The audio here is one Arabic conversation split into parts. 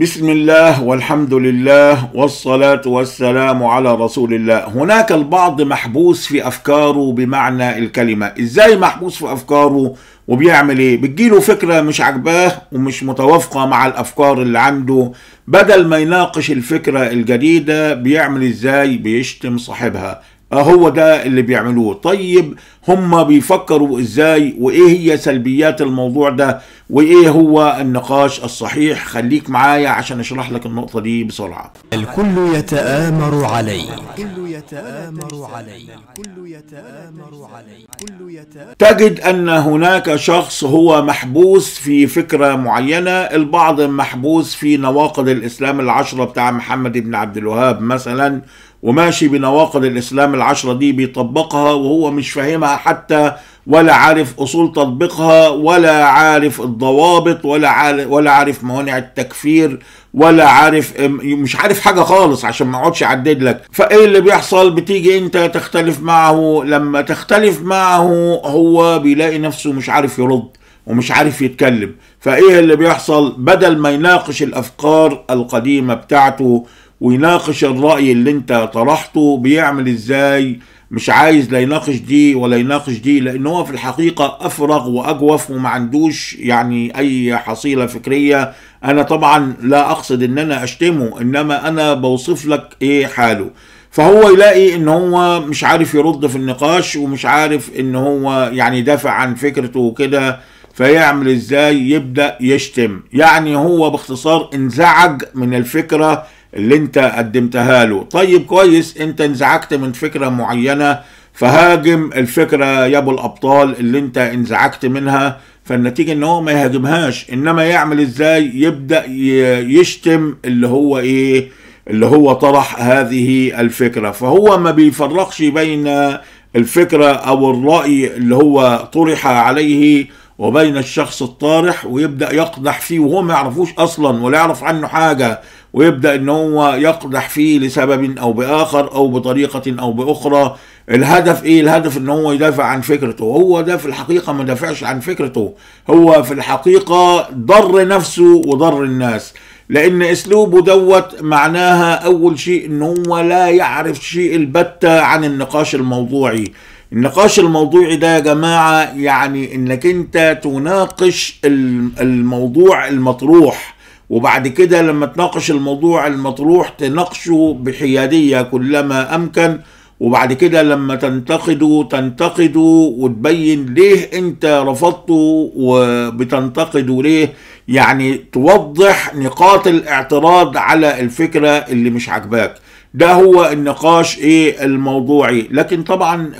بسم الله والحمد لله والصلاة والسلام على رسول الله هناك البعض محبوس في أفكاره بمعنى الكلمة إزاي محبوس في أفكاره وبيعمل إيه بتجيله فكرة مش عجباه ومش متوافقة مع الأفكار اللي عنده بدل ما يناقش الفكرة الجديدة بيعمل إزاي بيشتم صاحبها هو ده اللي بيعملوه طيب هم بيفكروا ازاي وايه هي سلبيات الموضوع ده وايه هو النقاش الصحيح خليك معايا عشان اشرح لك النقطة دي بسرعة الكل يتآمر علي الكل يتآمر علي الكل يتآمر عليك تجد ان هناك شخص هو محبوس في فكرة معينة البعض محبوس في نواقض الاسلام العشرة بتاع محمد بن عبد الوهاب مثلا وماشي بنواقض الإسلام العشرة دي بيطبقها وهو مش فاهمها حتى ولا عارف أصول تطبيقها ولا عارف الضوابط ولا عارف ولا عارف موانع التكفير ولا عارف مش عارف حاجة خالص عشان ما اقعدش أعدد لك فإيه اللي بيحصل بتيجي أنت تختلف معه لما تختلف معه هو بيلاقي نفسه مش عارف يرد ومش عارف يتكلم فإيه اللي بيحصل بدل ما يناقش الأفكار القديمة بتاعته ويناقش الرأي اللي انت طرحته بيعمل ازاي مش عايز لا يناقش دي ولا يناقش دي لان هو في الحقيقة افرغ واجوف وما عندوش يعني اي حصيلة فكرية انا طبعا لا اقصد ان انا اشتمه انما انا بوصف لك ايه حاله فهو يلاقي ان هو مش عارف يرد في النقاش ومش عارف ان هو يعني دافع عن فكرته وكده فيعمل ازاي يبدأ يشتم يعني هو باختصار انزعج من الفكرة اللي انت قدمتها له طيب كويس انت انزعجت من فكرة معينة فهاجم الفكرة يا ابو الابطال اللي انت انزعجت منها فالنتيجة ان هو ما يهاجمهاش انما يعمل ازاي يبدأ يشتم اللي هو ايه اللي هو طرح هذه الفكرة فهو ما بيفرقش بين الفكرة او الرأي اللي هو طرح عليه وبين الشخص الطارح ويبدا يقدح فيه وهو ما يعرفوش اصلا ولا يعرف عنه حاجه ويبدا ان هو يقدح فيه لسبب او باخر او بطريقه او باخرى الهدف ايه الهدف ان هو يدافع عن فكرته هو ده في الحقيقه ما دافعش عن فكرته هو في الحقيقه ضر نفسه وضر الناس لان اسلوبه دوت معناها اول شيء ان هو لا يعرف شيء البتة عن النقاش الموضوعي النقاش الموضوعي ده يا جماعة يعني انك انت تناقش الموضوع المطروح وبعد كده لما تناقش الموضوع المطروح تناقشه بحيادية كلما امكن وبعد كده لما تنتقده تنتقده وتبين ليه انت رفضته وبتنتقده ليه يعني توضح نقاط الاعتراض على الفكرة اللي مش عاجباك ده هو النقاش ايه الموضوعي لكن طبعا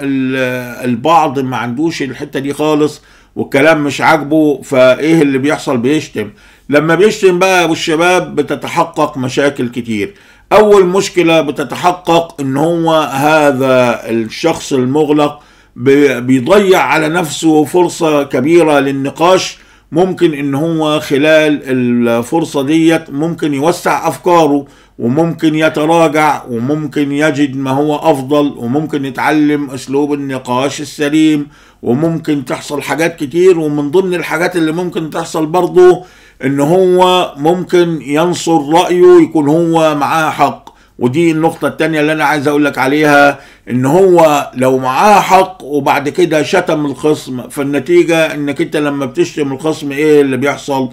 البعض ما عندوش الحته دي خالص والكلام مش عاجبه فايه اللي بيحصل بيشتم لما بيشتم بقى ابو الشباب بتتحقق مشاكل كتير اول مشكله بتتحقق ان هو هذا الشخص المغلق بيضيع على نفسه فرصه كبيره للنقاش ممكن ان هو خلال الفرصه ديت ممكن يوسع افكاره وممكن يتراجع وممكن يجد ما هو أفضل وممكن يتعلم أسلوب النقاش السليم وممكن تحصل حاجات كتير ومن ضمن الحاجات اللي ممكن تحصل برضه إن هو ممكن ينصر رأيه يكون هو معاه حق ودي النقطة التانية اللي أنا عايز أقول لك عليها إن هو لو معاه حق وبعد كده شتم الخصم فالنتيجة إنك أنت لما بتشتم الخصم إيه اللي بيحصل؟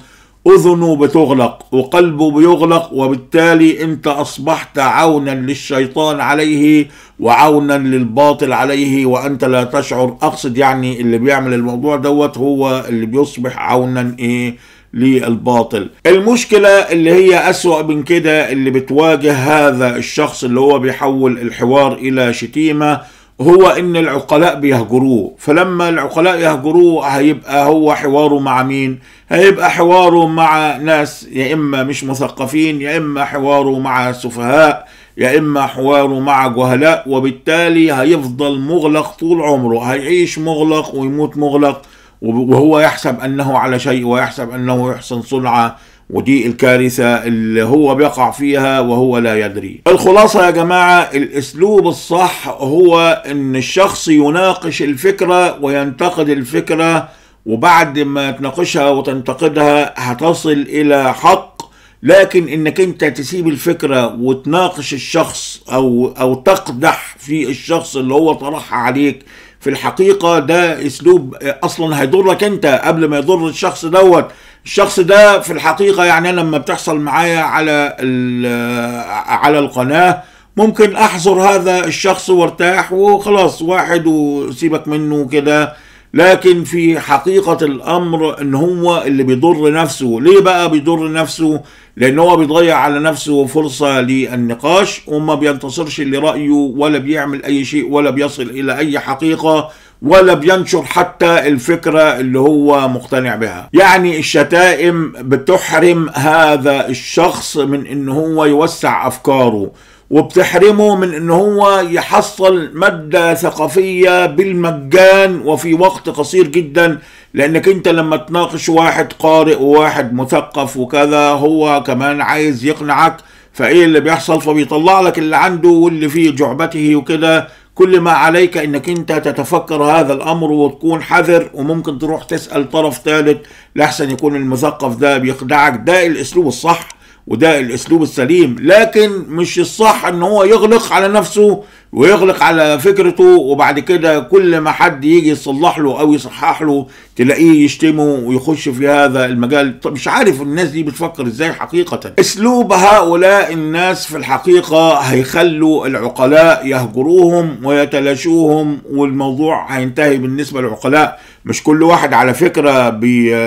أذنه بتغلق وقلبه بيغلق وبالتالي أنت أصبحت عونا للشيطان عليه وعونا للباطل عليه وأنت لا تشعر أقصد يعني اللي بيعمل الموضوع دوت هو اللي بيصبح عونا إيه للباطل المشكلة اللي هي أسوأ من كده اللي بتواجه هذا الشخص اللي هو بيحول الحوار إلى شتيمة هو ان العقلاء بيهجروه فلما العقلاء يهجروه هيبقى هو حواره مع مين هيبقى حواره مع ناس يا اما مش مثقفين يا اما حواره مع سفهاء يا اما حواره مع جهلاء وبالتالي هيفضل مغلق طول عمره هيعيش مغلق ويموت مغلق وهو يحسب انه على شيء ويحسب انه يحسن صنعه ودي الكارثة اللي هو بيقع فيها وهو لا يدري الخلاصة يا جماعة الأسلوب الصح هو أن الشخص يناقش الفكرة وينتقد الفكرة وبعد ما تناقشها وتنتقدها هتصل إلى حق لكن انك انت تسيب الفكره وتناقش الشخص او او تقدح في الشخص اللي هو طرحها عليك في الحقيقة ده اسلوب آه، اصلا هيضرك انت قبل ما يضر الشخص دوت الشخص ده في الحقيقة يعني لما بتحصل معايا على آه، على القناة ممكن احظر هذا الشخص وارتاح وخلاص واحد وسيبك منه كده لكن في حقيقة الامر ان هو اللي بيضر نفسه ليه بقى بيضر نفسه لان هو بيضيع على نفسه فرصه للنقاش وما بينتصرش لرايه ولا بيعمل اي شيء ولا بيصل الى اي حقيقه ولا بينشر حتى الفكره اللي هو مقتنع بها يعني الشتائم بتحرم هذا الشخص من أنه هو يوسع افكاره وبتحرمه من ان هو يحصل مادة ثقافية بالمجان وفي وقت قصير جدا لانك انت لما تناقش واحد قارئ وواحد مثقف وكذا هو كمان عايز يقنعك فايه اللي بيحصل فبيطلع لك اللي عنده واللي في جعبته وكده كل ما عليك انك انت تتفكر هذا الامر وتكون حذر وممكن تروح تسأل طرف ثالث لحسن يكون المثقف ده بيخدعك ده الاسلوب الصح وده الاسلوب السليم لكن مش الصح ان هو يغلق على نفسه ويغلق على فكرته وبعد كده كل ما حد يجي يصلح له او يصحح له تلاقيه يشتمه ويخش في هذا المجال طب مش عارف الناس دي بتفكر ازاي حقيقة اسلوب هؤلاء الناس في الحقيقة هيخلوا العقلاء يهجروهم ويتلاشوهم والموضوع هينتهي بالنسبة للعقلاء مش كل واحد على فكرة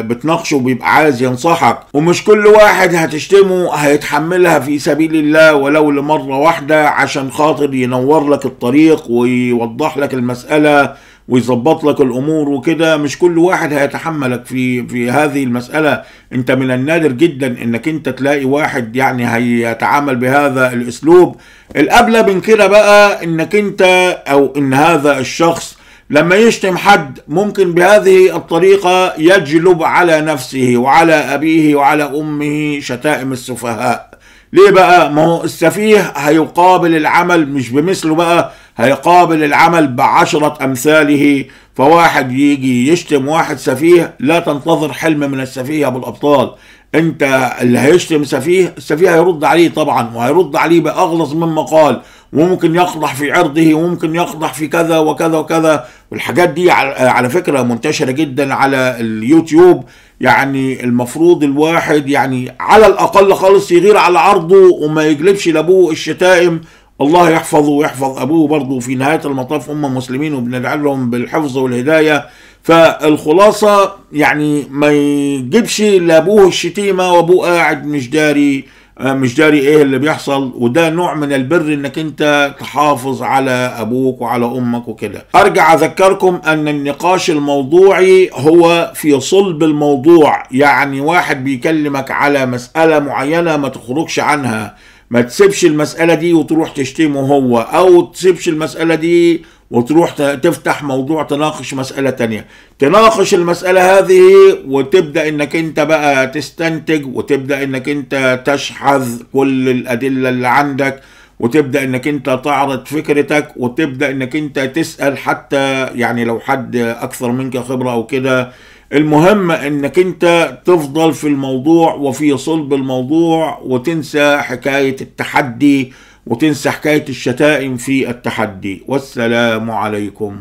بتناقشه وبيبقى عايز ينصحك ومش كل واحد هتشتمه هيتحملها في سبيل الله ولو لمرة واحدة عشان خاطر ينور لك الطريق ويوضح لك المسألة ويظبط لك الامور وكده مش كل واحد هيتحملك في في هذه المساله انت من النادر جدا انك انت تلاقي واحد يعني هيتعامل بهذا الاسلوب الابلى من كده بقى انك انت او ان هذا الشخص لما يشتم حد ممكن بهذه الطريقة يجلب على نفسه وعلى أبيه وعلى أمه شتائم السفهاء ليه بقى ما هو السفيه هيقابل العمل مش بمثله بقى هيقابل العمل بعشرة أمثاله فواحد يجي يشتم واحد سفيه لا تنتظر حلم من السفيه أبو الأبطال أنت اللي هيشتم سفيه السفيه هيرد عليه طبعا وهيرد عليه بأغلظ مما قال وممكن يقدح في عرضه وممكن يقدح في كذا وكذا وكذا والحاجات دي على فكرة منتشرة جدا على اليوتيوب يعني المفروض الواحد يعني على الأقل خالص يغير على عرضه وما يجلبش لأبوه الشتائم الله يحفظه ويحفظ أبوه برضه في نهاية المطاف أم مسلمين وبندعلهم بالحفظ والهداية فالخلاصة يعني ما يجيبش لأبوه الشتيمة وأبوه قاعد مش داري مش داري ايه اللي بيحصل وده نوع من البر انك انت تحافظ على ابوك وعلى امك وكده ارجع اذكركم ان النقاش الموضوعي هو في صلب الموضوع يعني واحد بيكلمك على مسألة معينة ما تخرجش عنها ما تسيبش المسألة دي وتروح تشتمه هو او تسيبش المسألة دي وتروح تفتح موضوع تناقش مسألة تانية تناقش المسألة هذه وتبدأ انك انت بقى تستنتج وتبدأ انك انت تشحذ كل الأدلة اللي عندك وتبدأ انك انت تعرض فكرتك وتبدأ انك انت تسأل حتى يعني لو حد اكثر منك خبرة او كده المهم انك انت تفضل في الموضوع وفي صلب الموضوع وتنسى حكاية التحدي وتنسى حكاية الشتائم في التحدي والسلام عليكم